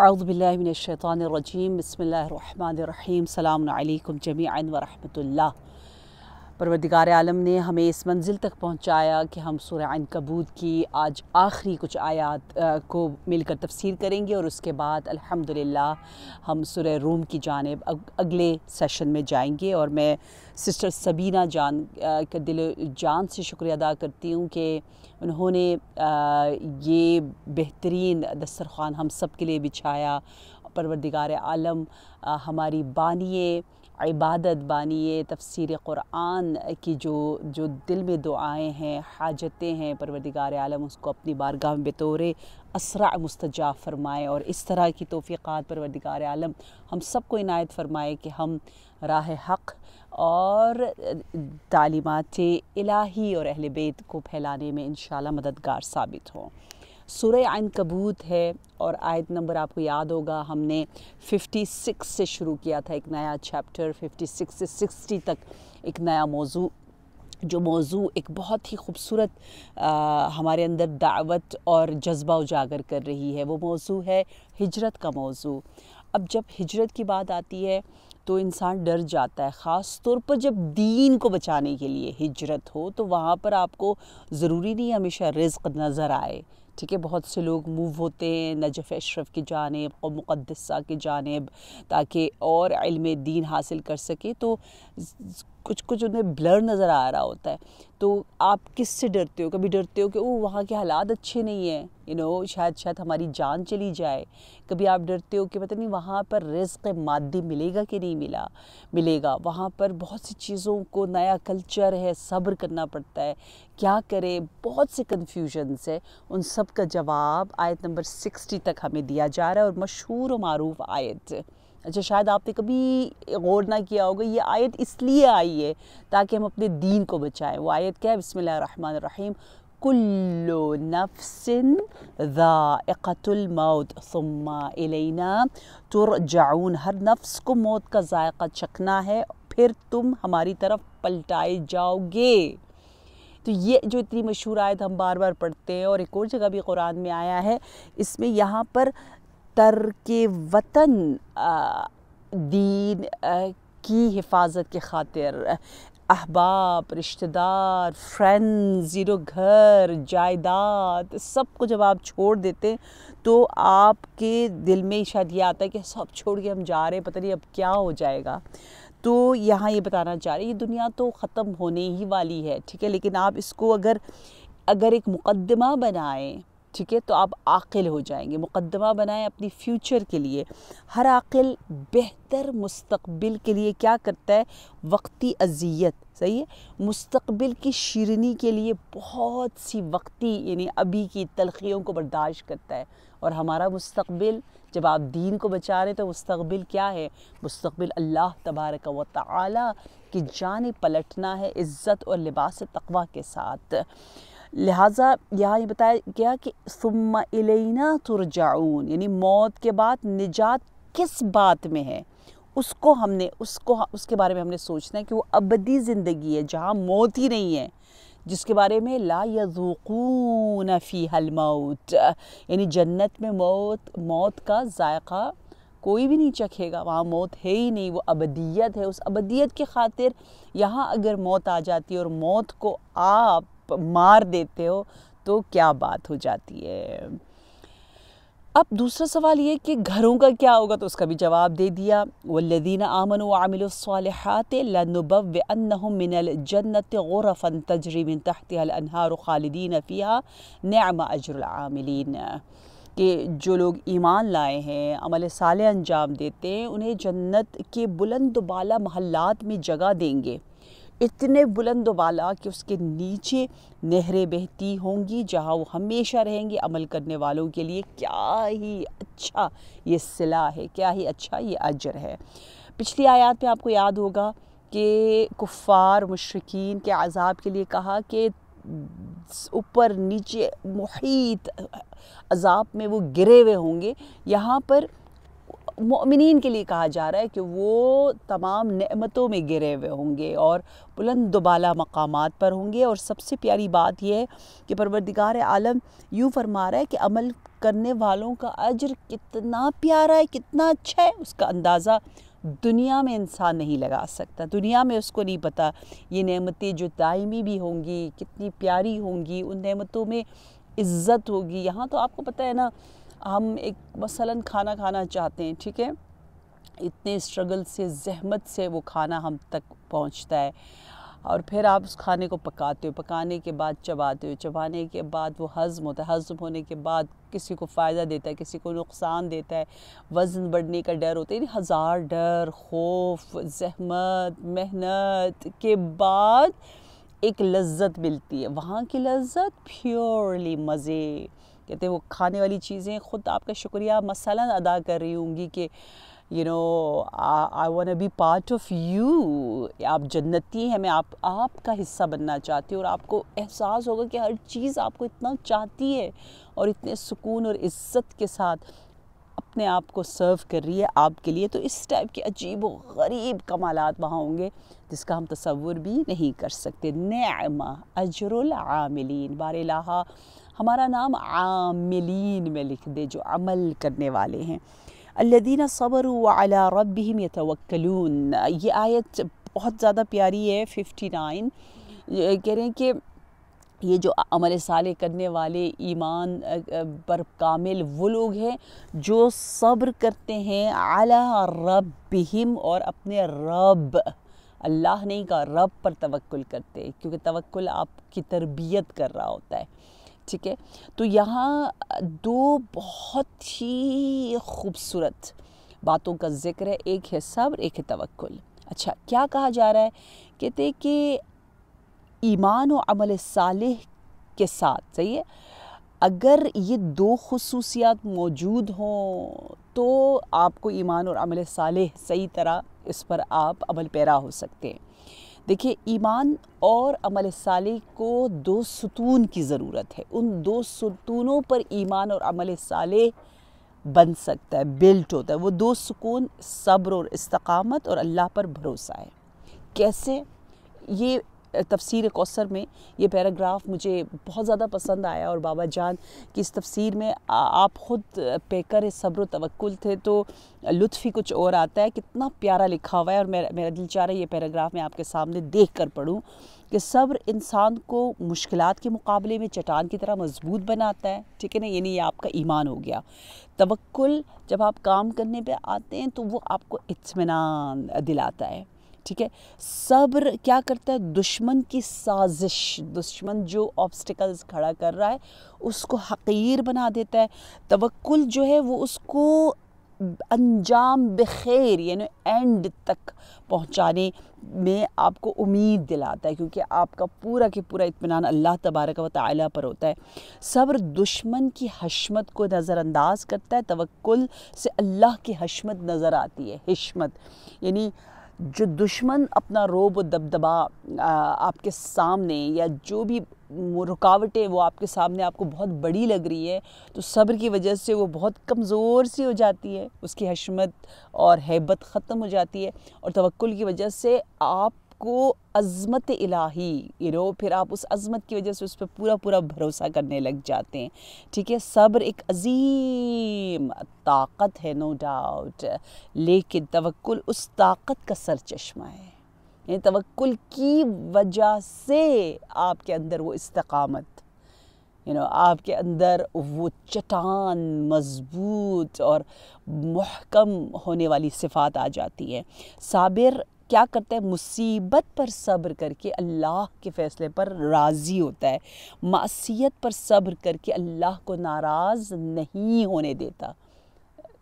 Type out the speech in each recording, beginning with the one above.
أعوذ بالله من الشيطان الرجيم بسم الله الرحمن الرحيم سلام عليكم جميعا ورحمة الله परवरदिगार आलम ने हमें इस मंजिल तक पहुँचाया कि हम सुरान कबूत की आज आखिरी कुछ आयात को मिलकर तफसीर करेंगे और उसके बाद अल्हम्दुलिल्लाह हम सुर रूम की जानब अगले सेशन में जाएंगे और मैं सिस्टर सबीना जान के दिल जान से शुक्रिया अदा करती हूँ कि उन्होंने ये बेहतरीन दस्तरखान हम सब के लिए बिछाया परवरदिगार आलम हमारी बानिए इबादत बानिए तफसर क़ुरान की जो जो दिल में दुआएँ हैं हाजतें हैं परवरदिगार आलम उसको अपनी बारगाह में बतौर असरा मुस्तजा फ़रमाएँ और इस तरह की तोफ़ीक़ात परवरदिगार आलम हम सबको इनायत फरमाए कि हम राह हक़ और तालीमत इलाही और अहल बेत को फैलाने में इन मददगार साबित हों सुर आन कबूत है और आयत नंबर आपको याद होगा हमने 56 से शुरू किया था एक नया चैप्टर 56 से 60 तक एक नया मौजू जो मौजू एक बहुत ही खूबसूरत हमारे अंदर दावत और जज्बा उजागर कर रही है वो मौजू है हिजरत का मौजू अब जब हिजरत की बात आती है तो इंसान डर जाता है ख़ास तौर पर जब दीन को बचाने के लिए हिजरत हो तो वहाँ पर आपको ज़रूरी नहीं हमेशा रिज्क नज़र आए ठीक है बहुत से लोग मूव होते हैं नजफ़ अशरफ की जानब और मुक़दसा की जानब ताकि और इल्म दीन हासिल कर सके तो कुछ कुछ उन्हें ब्लर नज़र आ रहा होता है तो आप किस से डरते हो कभी डरते हो कि ओ वहाँ के हालात अच्छे नहीं हैं यू नो शायद शायद हमारी जान चली जाए कभी आप डरते हो कि पता नहीं वहाँ पर रिस्क मादी मिलेगा कि नहीं मिला मिलेगा वहाँ पर बहुत सी चीज़ों को नया कल्चर है सब्र करना पड़ता है क्या करें बहुत से कन्फ्यूजन्स है उन सब का जवाब आयत नंबर सिक्सटी तक हमें दिया जा रहा है और मशहूर और मरूफ आयत अच्छा शायद आपने कभी गौर ना किया होगा ये आयत इसलिए आई है ताकि हम अपने दीन को बचाएं वो आयत क्या है रहीम कुल्लो नफ्सिन मौत सुम्मा इलेना तुरजाउन हर नफ्स को मौत का जायका चखना है फिर तुम हमारी तरफ पलटाए जाओगे तो ये जो इतनी मशहूर आयत हम बार बार पढ़ते हैं और एक और जगह भी कुरान में आया है इसमें यहाँ पर तर्क वतन दीन की हिफाजत के खातिर अहबाब रिश्तेदार फ्रेंड्स जीरो घर जायदाद सब को जब आप छोड़ देते तो आपके दिल में शायद ये आता है कि सब छोड़ के हम जा रहे हैं पता नहीं अब क्या हो जाएगा तो यहाँ ये बताना चाह रही ये दुनिया तो ख़त्म होने ही वाली है ठीक है लेकिन आप इसको अगर अगर एक मुकदमा बनाएं ठीक है तो आप आकिल हो जाएंगे मुकदमा बनाएं अपनी फ्यूचर के लिए हर आकिल बेहतर मुस्तकबिल के लिए क्या करता है वक्ती अजियत सही है मुस्तबिल की शीरनी के लिए बहुत सी वक्ती यानी अभी की तलखियों को बर्दाश्त करता है और हमारा मुस्तकबिल जब आप दीन को बचा रहे तो मुस्तबिल क्या है मुस्तकबिल अल्लाह तबारक व ताली की जान पलटना है इज़्ज़त और लिबास तकवा के साथ लिहाजा यहाँ ये बताया गया कि सुम्मा इलेना तुरजाऊन यानी मौत के बाद निजात किस बात में है उसको हमने उसको उसके बारे में हमने सोचना है कि वो अबदी ज़िंदगी है जहाँ मौत ही नहीं है जिसके बारे में ला यजूकून फ़ी हल मौत यानी जन्नत में मौत मौत का जायका कोई भी नहीं चखेगा वहाँ मौत है ही नहीं वो अबदियत है उस अबदियत की खातिर यहाँ अगर मौत आ जाती है और मौत को आप मार देते हो तो क्या बात हो जाती है अब दूसरा सवाल ये कि घरों का क्या होगा तो उसका भी जवाब दे दिया वल्लदीन आमन आमिलत मिनल जन्नत गौरफ़न तजरीमिन तहतहार खालिदीन फ़िया नम अजरामिलीन कि जो लोग ईमान लाए हैं अमल साल अंजाम देते हैं उन्हें जन्नत के बुलंद बाला महल्लात में जगह देंगे इतने बुलंद वाला कि उसके नीचे नहरें बहती होंगी जहाँ वो हमेशा रहेंगे अमल करने वालों के लिए क्या ही अच्छा ये सिला है क्या ही अच्छा ये अजर है पिछली आयात में आपको याद होगा कि कुफ़ार मशरकिन के अजाब के लिए कहा कि ऊपर नीचे मुहित अजाब में वो गिरे हुए होंगे यहाँ पर ममिन के लिए कहा जा रहा है कि वो तमाम नमतों में गिरे हुए होंगे और बुलंद बाला मकाम पर होंगे और सबसे प्यारी बात यह है कि परवरदिगार आलम यूँ फरमा रहा है कि अमल करने वालों का अजर कितना प्यारा है कितना अच्छा है उसका अंदाज़ा दुनिया में इंसान नहीं लगा सकता दुनिया में उसको नहीं पता ये नमतें जो दायमी भी होंगी कितनी प्यारी होंगी उन नमतों में इज़्ज़त होगी यहाँ तो आपको पता है ना हम एक मसलन खाना खाना चाहते हैं ठीक है इतने स्ट्रगल से जहमत से वो खाना हम तक पहुंचता है और फिर आप उस खाने को पकाते हो पकाने के बाद चबाते हो चबाने के बाद वो हज़म होता है हज़म होने के बाद किसी को फ़ायदा देता है किसी को नुकसान देता है वज़न बढ़ने का डर होता है हज़ार डर खौफ जहमत मेहनत के बाद एक लज्जत मिलती है वहाँ की लज्जत प्योरली मज़े कहते हैं वो खाने वाली चीज़ें ख़ुद आपका शुक्रिया मसला अदा कर रही होंगी कि you know I wanna be part of you आप जन्नती हैं मैं आप आपका हिस्सा बनना चाहती हूँ और आपको एहसास होगा कि हर चीज़ आपको इतना चाहती है और इतने सुकून और इज़्ज़त के साथ अपने आप को सर्व कर रही है आपके लिए तो इस टाइप के अजीब व गरीब कमाल वहाँ होंगे जिसका हम तस्वुर भी नहीं कर सकते नैमा अजरुल आमिलीन बार लाहा हमारा नाम आमिलीन में लिख दे जो अमल करने वाले हैं अल्लादीन सबर वाला रबीम ये आयत बहुत ज़्यादा प्यारी है फ़िफ्टी नाइन कह रहे हैं कि ये जो अमल साले करने वाले ईमान पर कामिल वो लोग हैं जो सब्र करते हैं आला रब्बिहिम और अपने रब अल्लाह नहीं कहा रब पर तवक्ल करते क्योंकि तवक्ल आपकी तरबियत कर रहा होता है ठीक है तो यहाँ दो बहुत ही खूबसूरत बातों का जिक्र है एक है सब्र एक है तवक्ल अच्छा क्या कहा जा रहा है कहते कि ईमान और अमल साल के साथ सही है अगर ये दो खसूसियात मौजूद हों तो आपको ईमान और अमल साल सही तरह इस पर आप अमल पैरा हो सकते हैं देखिए ईमान और अमल साल को दो सतून की ज़रूरत है उन दो सतूनों पर ईमान और अमल साल बन सकता है बिल्ट होता है वो दो सुकून सब्र और इस्तकामत और अल्लाह पर भरोसा है कैसे ये तफसीर कौसर में ये पैराग्राफ मुझे बहुत ज़्यादा पसंद आया और बाबा जान की इस तफसीर में आ, आप ख़ुद पेकर सब्र तवक्ल थे तो लुत्फ़ ही कुछ और आता है कितना प्यारा लिखा हुआ है और मेरा मेरा दिल चाह रहा है ये पैराग्राफ मैं आपके सामने देख कर पढ़ूँ कि सब्र इंसान को मुश्किल के मुकाबले में चटान की तरह मजबूत बनाता है ठीक है ना यानी ये आपका ईमान हो गया तवक्ल जब आप काम करने पर आते हैं तो वो आपको इतमान दिलाता है ठीक है सब्र क्या करता है दुश्मन की साजिश दुश्मन जो ऑब्स्टिकल्स खड़ा कर रहा है उसको हकीर बना देता है तवक्ल जो है वो उसको अंजाम बखेर यानी एंड तक पहुंचाने में आपको उम्मीद दिलाता है क्योंकि आपका पूरा के पूरा इतमान अल्लाह तबारक व ताली पर होता है सब्र दुश्मन की हशमत को नज़रअंदाज करता है तवक्ल से अल्लाह की हशमत नज़र आती है हशमत यानी जो दुश्मन अपना रोब दबदबा आपके सामने या जो भी रुकावटें वो आपके सामने आपको बहुत बड़ी लग रही है तो सब्र की वजह से वो बहुत कमज़ोर सी हो जाती है उसकी हशमत और हैबत ख़त्म हो जाती है और तवक्ल की वजह से आप को अज़मत इलाही यू नो फिर आप उस अज़मत की वजह से उस पर पूरा पूरा भरोसा करने लग जाते हैं ठीक है सब्र एक अजीम ताकत है नो डाउट लेकिन तवक्ल उस ताकत का सर चश्मा है यानी तवक्ल की वजह से आपके अंदर वो इस्तकामत यू you नो know, आपके अंदर वो चटान मजबूत और महकम होने वाली सिफात आ जाती है साबिर क्या करता है मुसीबत पर सब्र करके अल्लाह के फ़ैसले पर राज़ी होता है मासीत पर सब्र करके अल्लाह को नाराज़ नहीं होने देता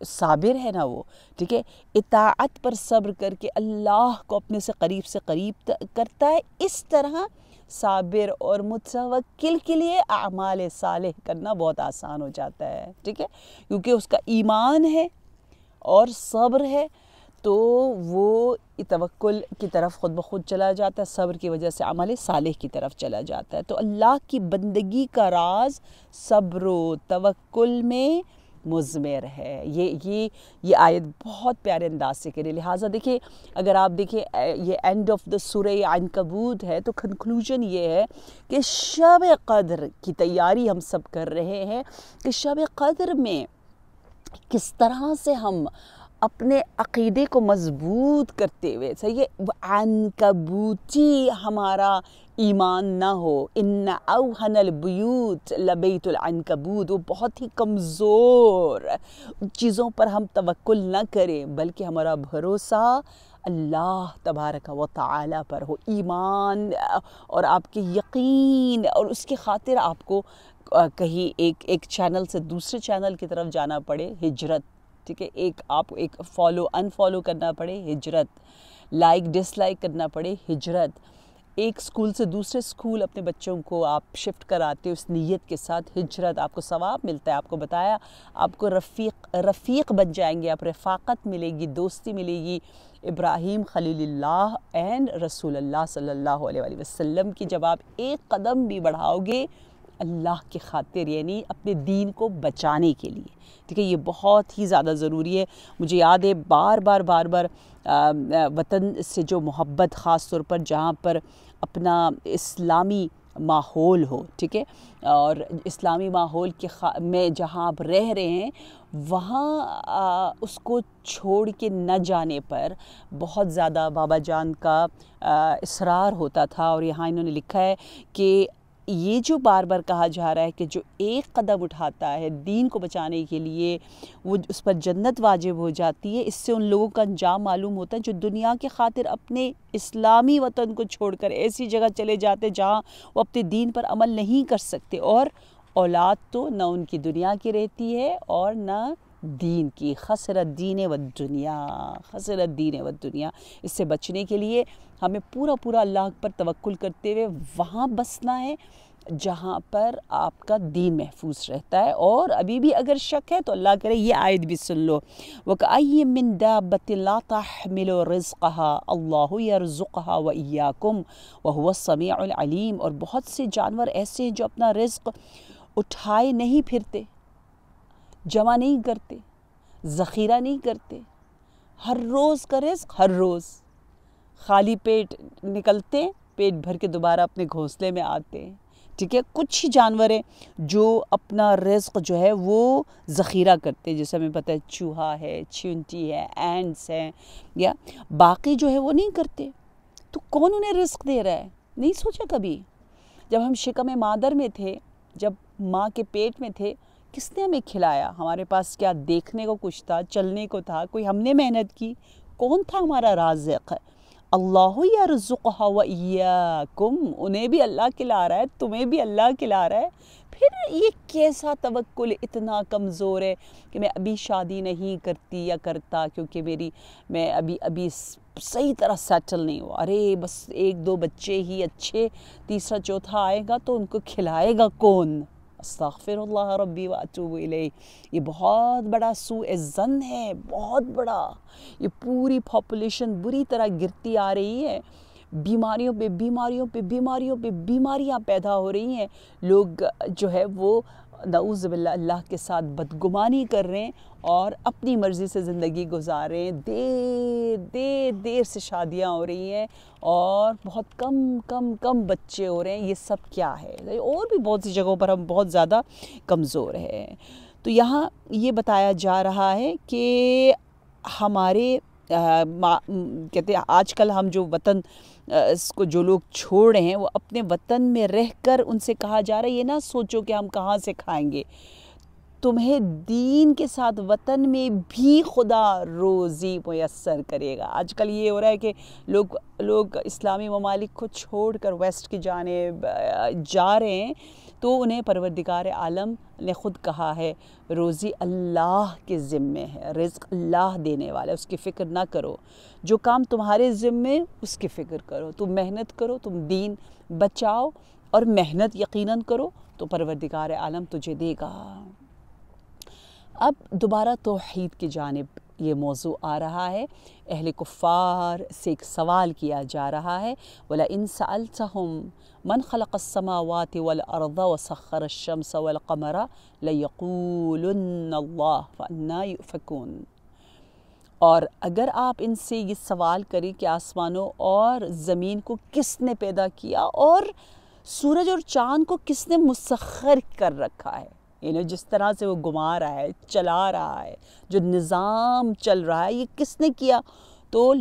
साबिर है ना वो ठीक है इताअत पर सब्र करके अल्लाह को अपने से करीब से करीब करता है इस तरह साबिर और मुतवक्ल के लिए अमाल साल करना बहुत आसान हो जाता है ठीक है क्योंकि उसका ईमान है और सब्र है तो वो तवक्ल की तरफ ख़ुद ब खुद चला जाता है सब्र की वजह से अमल साल की तरफ चला जाता है तो अल्लाह की बंदगी का राज सब्र तवक्ल में मुजमर है ये ये ये आयत बहुत प्यारे अंदाज से करें लिहाजा देखिए अगर आप देखिए ये एंड ऑफ द सुर कबूत है तो कंक्लूजन ये है कि शब कदर की तैयारी हम सब कर रहे हैं कि शब कदर में किस तरह से हम अपने अकीदे को मजबूत करते हुए सही है कबूची हमारा ईमान ना हो इन अवहन अलबूत लबैतुलन कबूत वो बहुत ही कमज़ोर चीज़ों पर हम तवक्ल ना करें बल्कि हमारा भरोसा अल्लाह तबारक व ताली पर हो ईमान और आपके यकीन और उसके खातिर आपको कहीं एक एक चैनल से दूसरे चैनल की तरफ जाना पड़े हिजरत ठीक है एक आप एक फॉलो अनफॉलो करना पड़े हिजरत लाइक डिसलाइक करना पड़े हिजरत एक स्कूल से दूसरे स्कूल अपने बच्चों को आप शिफ्ट कराते हो उस नीयत के साथ हिजरत आपको सवाब मिलता है आपको बताया आपको रफ़ीक रफ़ीक बन जाएंगे आप रफाकत मिलेगी दोस्ती मिलेगी इब्राहिम खलील्लाह एंड रसूलुल्लाह सल्लल्लाहु अलैहि वसल्लम की जब आप एक कदम भी बढ़ाओगे अल्लाह के खातिर यानी अपने दीन को बचाने के लिए ठीक है ये बहुत ही ज़्यादा ज़रूरी है मुझे याद है बार बार बार बार वतन से जो मोहब्बत ख़ास तौर पर जहाँ पर अपना इस्लामी माहौल हो ठीक है और इस्लामी माहौल के में जहाँ आप रह रहे हैं वहाँ आ, उसको छोड़ के न जाने पर बहुत ज़्यादा बाबा जान का इसरार होता था और यहाँ इन्होंने लिखा है कि ये जो बार बार कहा जा रहा है कि जो एक कदम उठाता है दीन को बचाने के लिए वो उस पर जन्नत वाजिब हो जाती है इससे उन लोगों का अंजाम मालूम होता है जो दुनिया के खातिर अपने इस्लामी वतन को छोड़कर ऐसी जगह चले जाते जहाँ वो अपने दीन पर अमल नहीं कर सकते और औलाद तो ना उनकी दुनिया की रहती है और ना दीन की खसरत दीन व दुनिया खसरत दीन व दुनिया इससे बचने के लिए हमें पूरा पूरा अल्लाह पर तवक्ल करते हुए वहाँ बसना है जहाँ पर आपका दीन महफूज रहता है और अभी भी अगर शक है तो अल्लाह करे ये आयत भी सुन लो वक़ाई मिंदा दाबतिलो रज़क़ा अल्लाह रज़ुक़ा व इयाकुम वह अलीम और बहुत से जानवर ऐसे हैं जो अपना रिज़्क़ उठाए नहीं फिरते जमा नहीं करते ज़ख़ीरा नहीं करते हर रोज़ का रिस्क हर रोज़ खाली पेट निकलते पेट भर के दोबारा अपने घोंसले में आते हैं ठीक है कुछ ही जानवर हैं जो अपना रिस्क जो है वो ज़ख़ीरा करते हैं जैसे हमें पता है चूहा है चिंटी है एंड्स हैं या बाकी जो है वो नहीं करते तो कौन उन्हें रिस्क दे रहा है नहीं सोचा कभी जब हम शिकम मादर में थे जब माँ के पेट में थे किसने हमें खिलाया हमारे पास क्या देखने को कुछ था चलने को था कोई हमने मेहनत की कौन था हमारा राजक अल्लाह या रज़ुक़ा कुम उन्हें भी अल्लाह खिला रहा है तुम्हें भी अल्लाह खिला रहा है फिर ये कैसा तवक्ल इतना कमज़ोर है कि मैं अभी शादी नहीं करती या करता क्योंकि मेरी मैं अभी अभी सही तरह सेटल नहीं हुआ अरे बस एक दो बच्चे ही अच्छे तीसरा चौथा आएगा तो उनको खिलाएगा कौन अस्तफ़िर रबी वातूब इले ये बहुत बड़ा सूए ज़न है बहुत बड़ा ये पूरी पॉपुलेशन बुरी तरह गिरती आ रही है बीमारियों पे बीमारियों पे बीमारियों पे बीमारियां पैदा हो रही हैं लोग जो है वो नाउज़ अल्लाह के साथ बदगुमानी कर रहे हैं और अपनी मर्ज़ी से ज़िंदगी गुजार रहे हैं देर देर देर से शादियाँ हो रही हैं और बहुत कम कम कम बच्चे हो रहे हैं ये सब क्या है और भी बहुत सी जगहों पर हम बहुत ज़्यादा कमज़ोर हैं तो यहाँ ये बताया जा रहा है कि हमारे आ, कहते हैं आजकल हम जो वतन इसको जो लोग छोड़ रहे हैं वो अपने वतन में रह कर उनसे कहा जा रहा है ये ना सोचो कि हम कहाँ से खाएंगे तुम्हें दीन के साथ वतन में भी खुदा रोज़ी मैसर करेगा आजकल ये हो रहा है कि लोग लोग इस्लामी ममालिक को छोड़ कर वेस्ट की जाने जा रहे हैं तो उन्हें परवरदिगार आलम ने ख़ुद कहा है रोज़ी अल्लाह के ज़िम्मे है रिज़ अल्लाह देने वाला है उसकी फ़िक्र ना करो जो काम तुम्हारे ज़िम्मे उसकी फ़िक्र करो तुम मेहनत करो तुम दीन बचाओ और मेहनत यकीनन करो तो परवरदिगार आलम तुझे देगा अब दोबारा तोहहीद की जानब ये मौजू आ रहा है अहल कुफ़ार से एक सवाल किया जा रहा है वला इन मन खलकसमावात वल अरद व सखर और अगर आप इनसे ये सवाल करें कि आसमानों और ज़मीन को किसने पैदा किया और सूरज और चाँद को किसने मुसखर कर रखा है यू नो जिस तरह से वो घुमा रहा है चला रहा है जो निज़ाम चल रहा है ये किसने किया तो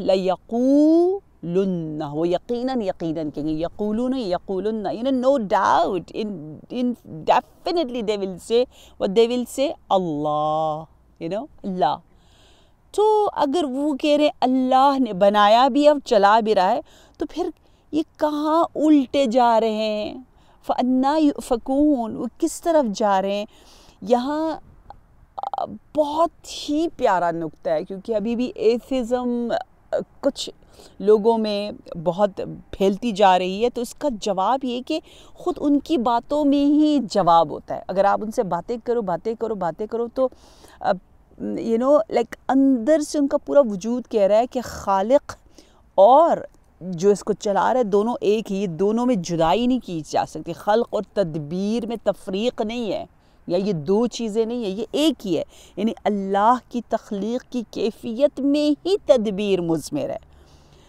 लुन्ना वो यकीनन यकीनन कहेंगे यकूलुन यकूलुन्ना you know no doubt in in definitely they will say वो दे विल से अल्लाह यू नो अल्लाह तो अगर वो कह रहे अल्लाह ने बनाया भी और चला भी रहा है तो फिर ये कहाँ उल्टे जा रहे हैं फ़न्ना फ़कून वो किस तरफ जा रहे हैं यहाँ बहुत ही प्यारा नुक्ता है क्योंकि अभी भी एथिज़म कुछ लोगों में बहुत फैलती जा रही है तो इसका जवाब ये कि ख़ुद उनकी बातों में ही जवाब होता है अगर आप उनसे बातें करो बातें करो बातें करो तो यू नो लाइक अंदर से उनका पूरा वजूद कह रहा है कि खालिक और जो इसको चला रहे दोनों एक ही दोनों में जुदाई नहीं की जा सकती खल्क और तदबीर में तफरीक नहीं है या ये दो चीज़ें नहीं है ये एक ही है यानी अल्लाह की तख्लीक की कैफियत में ही तदबीर मुजमर है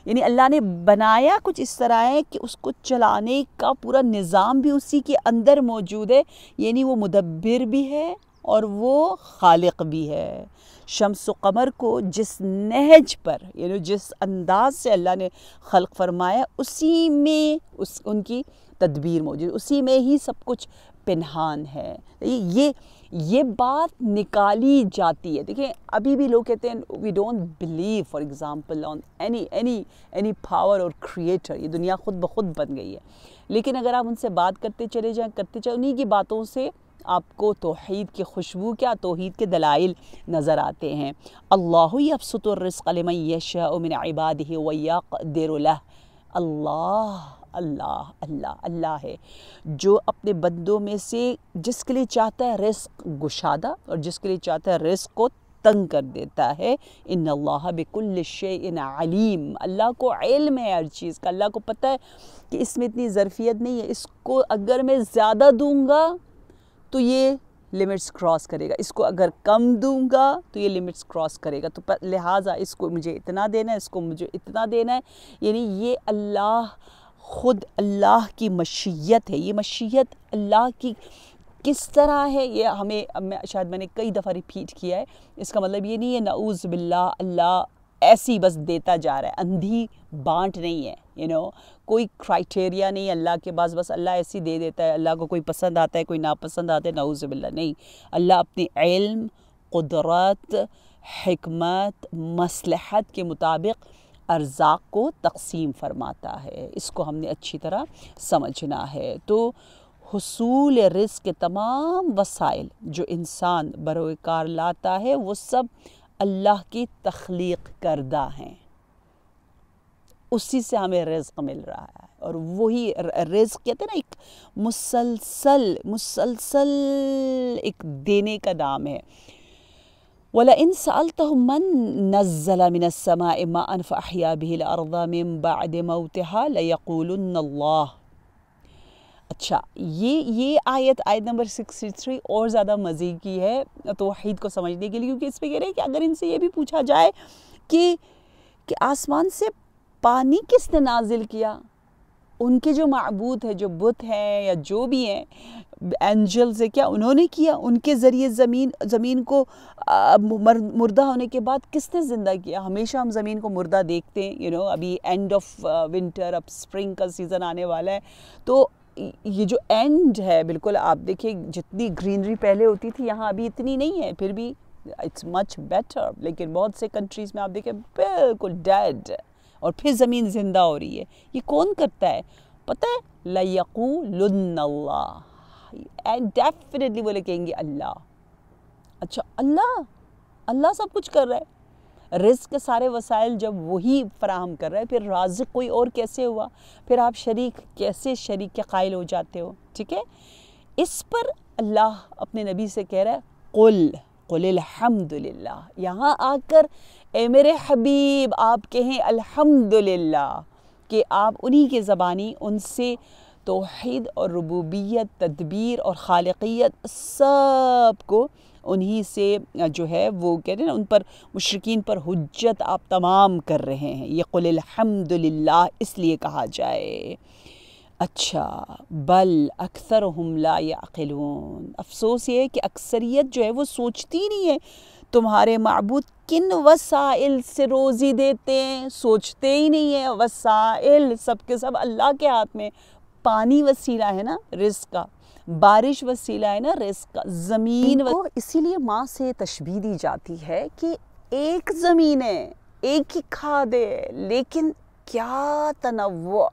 यानी अल्लाह ने बनाया कुछ इस तरह है कि उसको चलाने का पूरा निज़ाम भी उसी के अंदर मौजूद है यानी वो मुदब्बिर भी है और वो खालिक भी है शम्स कमर को जिस नहज पर यानी जिस अंदाज से अल्लाह ने खल़ फरमाया उसी में उस उनकी तदबीर मौजूद उसी में ही सब कुछ पिनहान है ये ये बात निकाली जाती है देखिए अभी भी लोग कहते हैं we don't believe for example on any any any power और क्रिएटर ये दुनिया खुद ब खुद बन गई है लेकिन अगर आप उनसे बात करते चले जाएँ करते चले उन्हीं की बातों से आपको तोहद की खुशबू क्या तोहद के दलाइल नज़र आते हैं अल्लाह यश उमिन इबाद वक़दरल अल्लाह अल्लाह अल्लाह अल्लाह है जो अपने बंदों में से जिसके लिए चाहता है रिस्क गुशादा और जिसके लिए चाहता है रिस्क को तंग कर देता है इन अल्लाह बिकुल इन अलीम अल्लाह को इल्म है हर चीज़ का अल्लाह को पता है कि इसमें इतनी ज़रफ़ियत नहीं है इसको अगर मैं ज़्यादा दूँगा तो ये लिमिट्स क्रॉस करेगा इसको अगर कम दूंगा तो ये लिमिट्स क्रॉस करेगा तो लिहाजा इसको मुझे इतना देना है इसको मुझे इतना देना है यानी ये अल्लाह ख़ुद अल्लाह की मशीयत है ये मशीयत अल्लाह की किस तरह है ये हमें मैं शायद मैंने कई दफ़ा रिपीट किया है इसका मतलब ये नहीं है नऊज़ बिल्ला अल्लाह ऐसी बस देता जा रहा है अंधी बांट नहीं है यू you नो know? कोई क्राइटेरिया नहीं अल्लाह के पास बस अल्लाह ऐसी दे देता है अल्लाह को कोई पसंद आता है कोई नापसंद आता है नाउज़बिल्ला नहीं अल्लाह अपने इल्म कुदरत हमत मसलहत के मुताबिक अर्जाक को तकसीम फरमाता है इसको हमने अच्छी तरह समझना है तो हसूल रिस्क के तमाम वसाइल जो इंसान बरोकार लाता है वो सब अल्लाह की तख्लीक करदा हैं उसी से हमें रिज्क मिल रहा है और वही रिज्क कहते हैं ना एक मुसलसल मुसलसल एक देने का नाम है वला इन साल तो मन नज़ला मिनसमा इमा अनफ़िया बिल अरदा मिम बाद मौतहा लयक़ूल अच्छा ये ये आयत आयत नंबर सिक्सटी थ्री और ज़्यादा मज़े की है तोहहीद को समझने के लिए क्योंकि इस पर कह रहे हैं कि अगर इनसे ये भी पूछा जाए कि कि आसमान से पानी किसने नाजिल किया उनके जो मबूत है जो बुत हैं या जो भी हैं एंजल्स से क्या उन्होंने किया उनके ज़रिए ज़मीन ज़मीन को आ, मुर्दा होने के बाद किसने ज़िंदा किया हमेशा हम ज़मीन को मुर्दा देखते हैं यू you नो know, अभी एंड ऑफ विंटर अब स्प्रिंग का सीज़न आने वाला है तो ये जो एंड है बिल्कुल आप देखिए जितनी ग्रीनरी पहले होती थी यहाँ अभी इतनी नहीं है फिर भी इट्स मच बेटर लेकिन बहुत से कंट्रीज़ में आप देखिए बिल्कुल डेड और फिर ज़मीन ज़िंदा हो रही है ये कौन करता है पता है लयकूल्ला एंड डेफिनेटली वो कहेंगे अल्लाह अच्छा अल्लाह अल्लाह सब कुछ कर रहा है रिस्क के सारे वसाइल जब वही फ्राहम कर रहा है फिर राज कोई और कैसे हुआ फिर आप शरीक कैसे शरीक के कायल हो जाते हो ठीक है इस पर अल्लाह अपने नबी से कह रहा है कुल कुलहमदिल्ला यहाँ आकर ए मेरे हबीब आप कहें अल्हम्दुलिल्लाह कि आप उन्हीं के ज़बानी उनसे तोहद और रबूबियत तदबीर और खालकियत सब को उन्हीं से जो है वो कह रहे हैं उन पर मुशरकिन पर हजत आप तमाम कर रहे हैं ये कुलहमदिल्ला इसलिए कहा जाए अच्छा बल अक्सर हमला या अखिलून अफसोस ये है कि अक्सरियत जो है वो सोचती नहीं है तुम्हारे मबूत किन वसाइल से रोज़ी देते हैं सोचते ही नहीं है वसाइल सब के सब अल्लाह के हाथ में पानी वसीला है ना रिस्क का बारिश वसीला है ना रिस्क ज़मीन को इसीलिए माँ से तशबी दी जाती है कि एक ज़मीन है एक ही खाद है लेकिन क्या तनव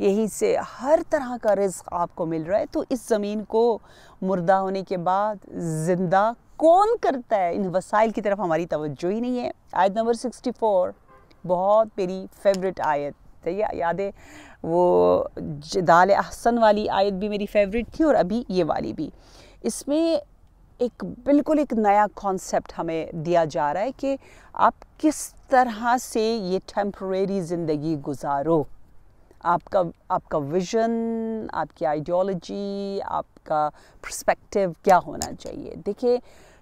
यहीं से हर तरह का रिस्क आपको मिल रहा है तो इस ज़मीन को मुर्दा होने के बाद ज़िंदा कौन करता है इन वसाइल की तरफ हमारी तवज्जो ही नहीं है आयत नंबर 64 बहुत मेरी फेवरेट आयत सही या, याद है वो दाल अहसन वाली आयत भी मेरी फेवरेट थी और अभी ये वाली भी इसमें एक बिल्कुल एक नया कॉन्सेप्ट हमें दिया जा रहा है कि आप किस तरह से ये टेम्प्रेरी ज़िंदगी गुजारो आपका आपका विजन आपकी आइडियोलॉजी आपका प्रस्पेक्टिव क्या होना चाहिए देखिए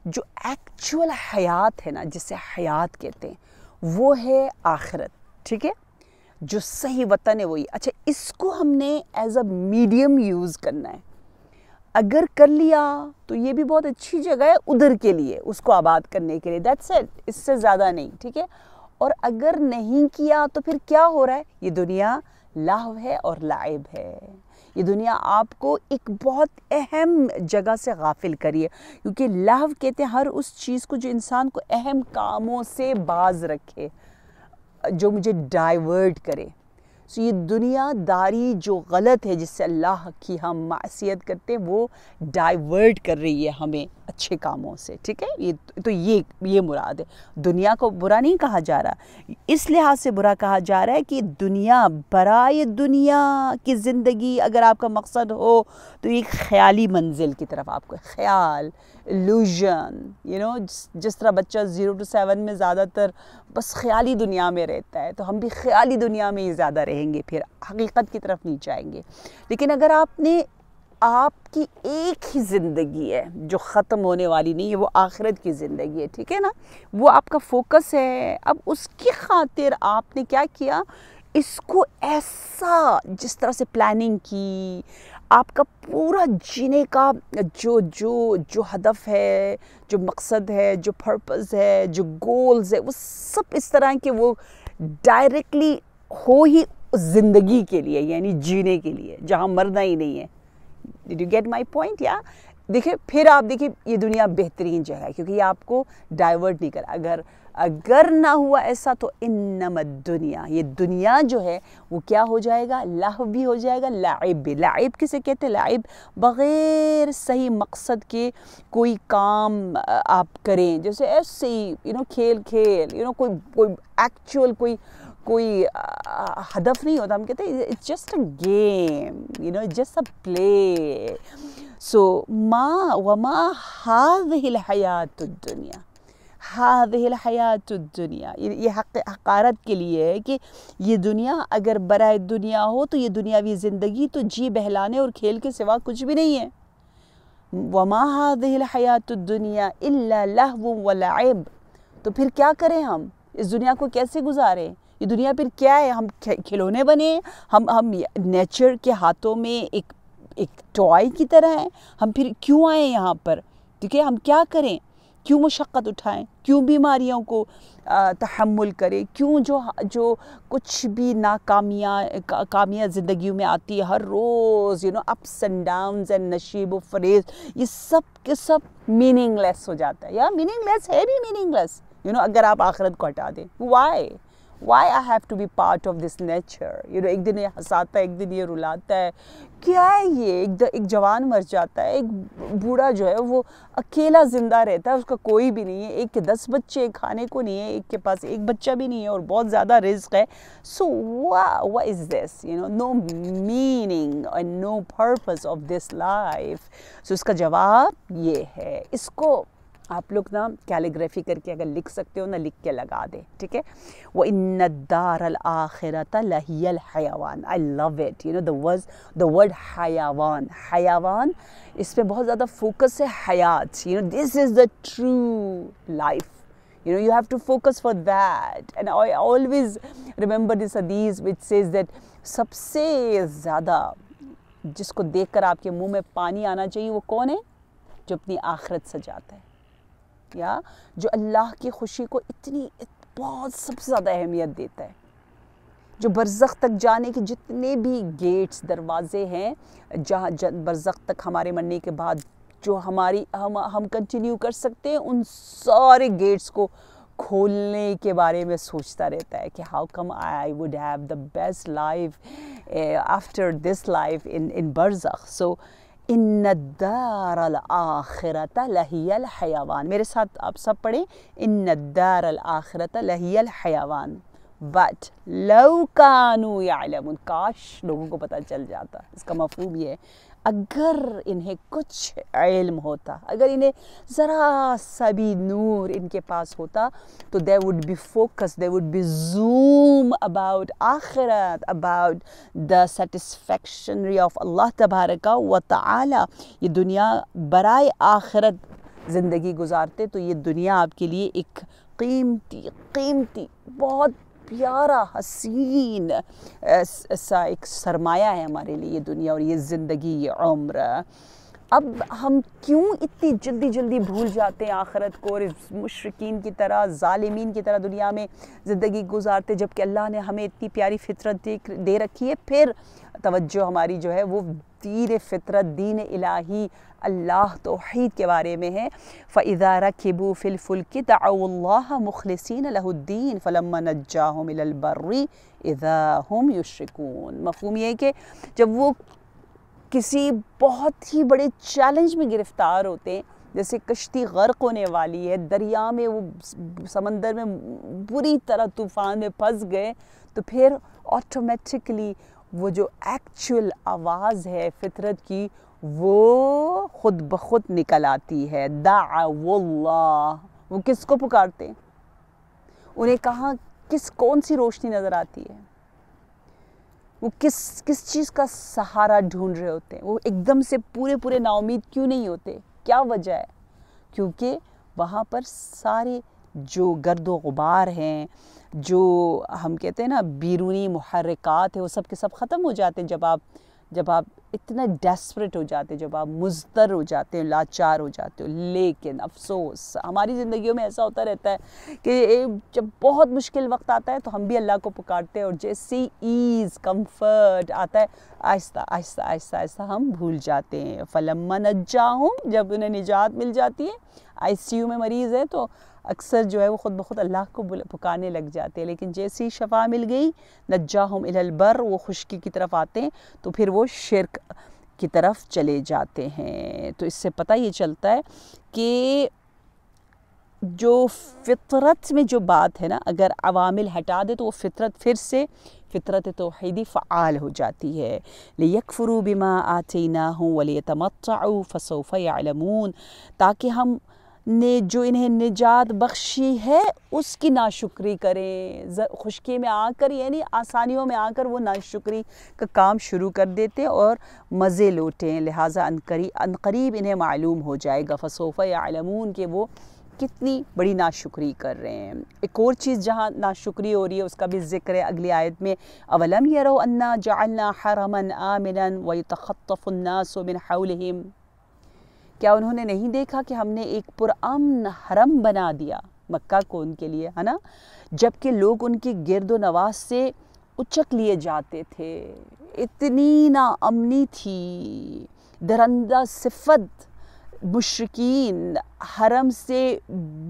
जो एक्चुअल हयात है ना जिसे हयात कहते हैं वो है आखिरत ठीक है जो सही वतन है वही अच्छा इसको हमने एज अ मीडियम यूज़ करना है अगर कर लिया तो ये भी बहुत अच्छी जगह है उधर के लिए उसको आबाद करने के लिए दैट्स इट इससे ज़्यादा नहीं ठीक है और अगर नहीं किया तो फिर क्या हो रहा है ये दुनिया लाहव है और लाइब है ये दुनिया आपको एक बहुत अहम जगह से गाफिल करिए क्योंकि लहव कहते हैं हर उस चीज़ को जो इंसान को अहम कामों से बाज रखे जो मुझे डाइवर्ट करे सो so, ये दुनियादारी जो गलत है जिससे अल्लाह की हम मासीत करते हैं वो डाइवर्ट कर रही है हमें अच्छे कामों से ठीक है ये तो ये ये मुराद है दुनिया को बुरा नहीं कहा जा रहा इस लिहाज से बुरा कहा जा रहा है कि दुनिया बरए दुनिया की ज़िंदगी अगर आपका मकसद हो तो एक ख्याली मंजिल की तरफ आपको ख्याल लूजन यू नो जिस तरह बच्चा ज़ीरो टू सेवन में ज़्यादातर बस ख्याली दुनिया में रहता है तो हम भी ख्याली दुनिया में ही ज़्यादा रहेंगे फिर हकीकत की तरफ नहीं जाएंगे लेकिन अगर आपने आपकी एक ही ज़िंदगी है जो ख़त्म होने वाली नहीं है वो आखिरत की ज़िंदगी है ठीक है ना वो आपका फोकस है अब उसकी खातिर आपने क्या किया इसको ऐसा जिस तरह से प्लानिंग की आपका पूरा जीने का जो जो जो हदफ है जो मकसद है जो पर्पस है जो गोल्स है वो सब इस तरह के वो डायरेक्टली हो ही ज़िंदगी के लिए यानी जीने के लिए जहाँ मरना ही नहीं है did you get my point या देखिए फिर आप देखिए ये दुनिया बेहतरीन जगह है क्योंकि ये आपको डाइवर्ट नहीं करा अगर अगर ना हुआ ऐसा तो इन दुनिया ये दुनिया जो है वो क्या हो जाएगा लाह भी हो जाएगा लाइब भी लाइब किसे कहते हैं लाइब बग़ैर सही मकसद के कोई काम आप करें जैसे ऐसे ही यू नो खेल खेल यू नो कोई कोई एक्चुअल कोई कोई हदफ नहीं होता हम कहते it's just a game you know just a play so माँ वमा हाज हिल हयात दुनिया हादिल हयात दुनिया ये हक हकारत के लिए है कि ये दुनिया अगर बरा दुनिया हो तो ये दुनियावी ज़िंदगी तो जी बहलाने और खेल के सिवा कुछ भी नहीं है वमा हादिल हयात दुनिया इलाहव वलाइब तो फिर क्या करें हम इस दुनिया को कैसे गुजारें ये दुनिया फिर क्या है हम खिलौने बने हम हम नेचर के हाथों में एक एक टॉय की तरह हैं हम फिर क्यों आए यहाँ पर ठीक है हम क्या करें क्यों मशक्क़त उठाएं क्यों बीमारियों को तहमुल करें क्यों जो जो कुछ भी नाकामियाँ का, कामियाँ ज़िंदगी में आती है हर रोज़ you know ups and downs and नशीब व फरेज ये सब के सब मीनिंगलेस हो जाता है यार मीनिंगलेस है भी मीनिंगलेस यू नो अगर आप आखरत को हटा दें why why I have to be part of this nature you know एक दिन ये हंसाता है एक दिन ये रुलाता है क्या है ये एक एक जवान मर जाता है एक बूढ़ा जो है वो अकेला ज़िंदा रहता है उसका कोई भी नहीं है एक के दस बच्चे खाने को नहीं है एक के पास एक बच्चा भी नहीं है और बहुत ज़्यादा रिस्क है so what is this you know no meaning and no purpose of this life so इसका जवाब ये है इसको आप लोग ना कैलीग्राफी करके अगर लिख सकते हो ना लिख के लगा दे ठीक है वो दारल आखिरत लहियल हयावान I love it you know the word the word हयावान हयावान इस पर बहुत ज़्यादा फोकस है हयात you know this is the true life you know you have to focus for that and i always remember this hadith which says that सबसे ज़्यादा जिसको देख कर आपके मुँह में पानी आना चाहिए वो कौन है जो अपनी आखरत सजाता है किया जो अल्लाह की खुशी को इतनी इत, बहुत सबसे ज़्यादा अहमियत देता है जो बरसक तक जाने के जितने भी गेट्स दरवाज़े हैं जहाँ बरसक तक हमारे मरने के बाद जो हमारी हम हम कंटिन्यू कर सकते हैं उन सारे गेट्स को खोलने के बारे में सोचता रहता है कि how come I would have the best life after this life in in बरसक सो so, इन आखरत लहियल हयावान मेरे साथ आप सब पढ़ें इन दार आखरत लहियल हयावान बट लव कानू यालम काश लोगों को पता चल जाता इसका मफहूम यह है अगर इन्हें कुछ इल्म होता अगर इन्हें ज़रा सा भी नूर इनके पास होता तो they would be focus they would be zoom about आखिरत about the satisfaction of Allah तबारक व तला ये दुनिया बरए आखिरत ज़िंदगी गुजारते तो ये दुनिया आपके लिए एक कीमती कीमती बहुत प्यारा हसीन ऐसा एक सरमाया है हमारे लिए दुनिया और ये ज़िंदगी ये उम्र अब हम क्यों इतनी जल्दी जल्दी भूल जाते हैं आखरत को और मुशरकिन की तरह ालमीन की तरह दुनिया में ज़िंदगी गुजारते जबकि अल्लाह ने हमें इतनी प्यारी फितरत दे दे रखी है फिर तवज्जो हमारी जो है वो दीन फितरत दीन इलाही अल्लाह तो के बारे में है फ़ारा खिबू फ़िलफुल्क ताउल्ला मुखलसिन लहुद्दीन फ़लम नज्जा मिलबर्री इज़ा हम युशकून मफहूम यह कि जब वो किसी बहुत ही बड़े चैलेंज में गिरफ्तार होते हैं जैसे कश्ती गर्क होने वाली है दरिया में वो समंदर में बुरी तरह तूफ़ान में फंस गए तो फिर ऑटोमेटिकली वो जो एक्चुअल आवाज़ है फितरत की वो खुद ब खुद निकल आती है दा वल्लाह वो किसको पुकारते हैं उन्हें कहाँ किस कौन सी रोशनी नज़र आती है वो किस किस चीज़ का सहारा ढूंढ रहे होते हैं वो एकदम से पूरे पूरे नाउमीद क्यों नहीं होते क्या वजह है क्योंकि वहाँ पर सारे जो गर्द वबार हैं जो हम कहते हैं ना बीरूनी महरक़ात है वो सब के सब ख़त्म हो जाते हैं जब आप जब आप इतना डेस्परेट हो जाते हो जब आप मुजतर हो जाते हो लाचार हो जाते हो लेकिन अफसोस हमारी ज़िंदगियों में ऐसा होता रहता है कि जब बहुत मुश्किल वक्त आता है तो हम भी अल्लाह को पुकारते हैं और जैसे ईज़ कंफर्ट आता है आहिस्ता आहिस्ता आहिस्ता आहिस्ता हम भूल जाते हैं फलम्मा नज्जा हूँ जब उन्हें निजात मिल जाती है आईसीयू में मरीज़ है तो अक्सर जो है वो ख़ुद ब खुद अल्लाह को पुकारने लग जाते हैं लेकिन जैसे ही शफा मिल गई हम इलबर वो खुशकी की तरफ आते हैं तो फिर वो शिरक की तरफ चले जाते हैं तो इससे पता ये चलता है कि जो फितरत में जो बात है ना अगर अवामिल हटा दे तो वो फितरत फिर से फितरत हैदी फ़ाल हो जाती है लियकफ़रू बिमा आते ना हूँ वलिए तमत्ता फ़सोफ़ आलमून ताकि हम ने जो इन्हें निजात बख्शी है उसकी नाशुक्री करें खुशकी में आकर यानी आसानियों में आकर वो नाशुक्री का काम शुरू कर देते और मज़े लूटें लिहाजा अनकरी अनकरीब इन्हें मालूम हो जाएगा फसोफ़ा या आलमून के वो कितनी बड़ी नाशुक्री कर रहे हैं एक और चीज़ जहाँ नाशुक्री हो रही है उसका भी जिक्र है अगली आयत में अवलम यरो अन्ना जालना हरमन आमिन व तखफ़ुन्नासमिन क्या उन्होंने नहीं देखा कि हमने एक पुरान हरम बना दिया मक्का को उनके लिए है ना जबकि लोग उनके गिरद नवाज से उचक लिए जाते थे इतनी ना अमनी थी दरंदा सिफत मुशरकिन हरम से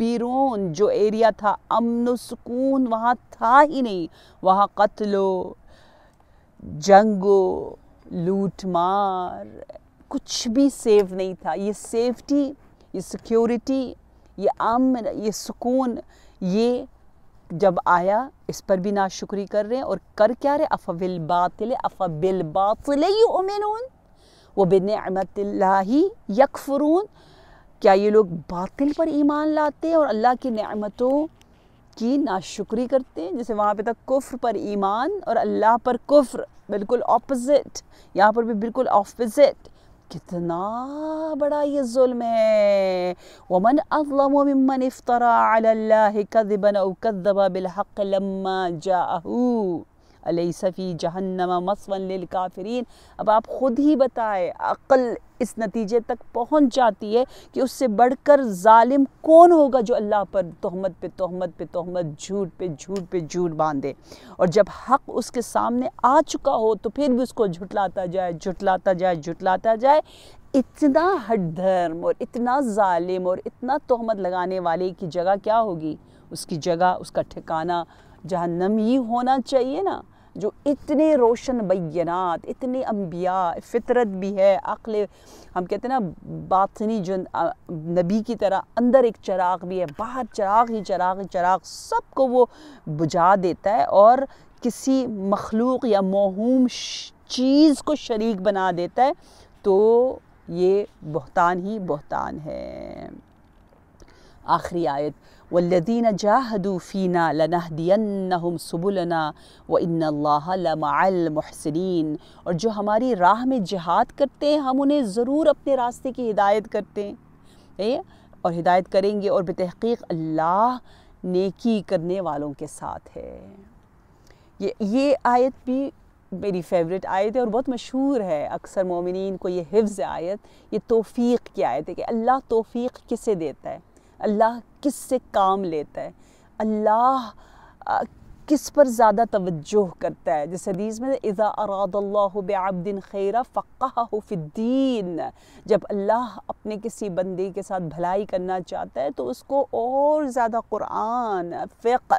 बिरोन जो एरिया था अमन सुकून वहाँ था ही नहीं वहाँ कत्लो जंगो लूट मार कुछ भी सेव नहीं था ये सेफ्टी ये सिक्योरिटी ये अमन ये सुकून ये जब आया इस पर भी नाशुक्री कर रहे हैं और कर क्या रहे अफबिल बातिल अफबिल बातिल उमिनून वो बिनमत यकफरून क्या ये लोग बातिल पर ईमान लाते हैं और अल्लाह की नमतों की नाशुक्री करते हैं जैसे वहाँ पे था कुफ्र पर ईमान और अल्लाह पर कुफ्र बिल्कुल ऑपोजिट यहाँ पर भी बिल्कुल ऑपोजिट كتنا بڑائی الظلم ہے ومن اظلم ممن افترا على الله كذبا او كذب بالحق لما جاءه अलैसफ़ी जहन्नम मसवन काफ़रीन अब आप ख़ुद ही बताएं अक़ल इस नतीजे तक पहुंच जाती है कि उससे बढ़कर जालिम कौन होगा जो अल्लाह पर तहमत पे तहमत पे तहमत झूठ पे झूठ पे झूठ बांधे और जब हक उसके सामने आ चुका हो तो फिर भी उसको झुटलाता जाए झुटलाता जाए झुटलाता जाए इतना हट धर्म और इतना जालिम और इतना तहमत लगाने वाले की जगह क्या होगी उसकी जगह उसका ठिकाना जहन्नम ही होना चाहिए ना जो इतने रोशन बैनात इतने अम्बिया फितरत भी है अक्ल हम कहते हैं ना बातनी जो नबी की तरह अंदर एक चराग भी है बाहर चराग ही चराग ही चराग सबको वो बुझा देता है और किसी मखलूक या महूम चीज़ को शरीक बना देता है तो ये बहतान ही बहतान है आखिरी आयत वल्लदीन जाहदूफ़ीना लनहदियम सबुलना व इन्लामसरीन और जो हमारी राह में जिहाद करते हैं हम उन्हें ज़रूर अपने रास्ते की हिदायत करते हैं है? और हिदायत करेंगे और बतहक़ीक अल्लाह नेकी करने वालों के साथ है ये ये आयत भी मेरी फेवरेट आयत है और बहुत मशहूर है अक्सर मोमिन को ये हिफ्ज़ आयत ये तोफ़ी की आयत है कि अल्लाह तोफ़ी किसे देता है अल्लाह किस से काम लेता है अल्लाह किस पर ज़्यादा तवज्जो करता है जैसे हदीस में इज़ा अरादल्लाबदिन खैरा फ़क्फ़िद्दीन जब अल्लाह अपने किसी बंदे के साथ भलाई करना चाहता है तो उसको और ज़्यादा क़ुरान फ़िक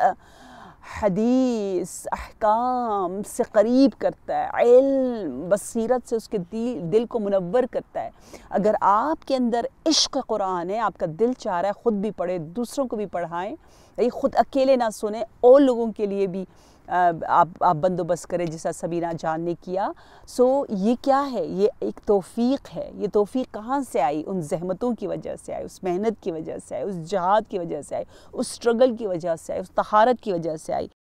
हदीस अहकाम से करीब करता है इल्म बसीरत से उसके दिल दिल को मुनवर करता है अगर आपके अंदर इश्क कुरान है आपका दिल चाह रहा है ख़ुद भी पढ़े दूसरों को भी पढ़ाएं ये ख़ुद अकेले ना सुने और लोगों के लिए भी आप आप बंदोबस्त करें जैसा सबीना जान ने किया सो ये क्या है ये एक तोफ़ी है ये तोफ़ी कहाँ से आई उन जहमतों की वजह से आई उस मेहनत की वजह से आई उस जहाद की वजह से आई उस स्ट्रगल की वजह से आई उस तहारत की वजह से आई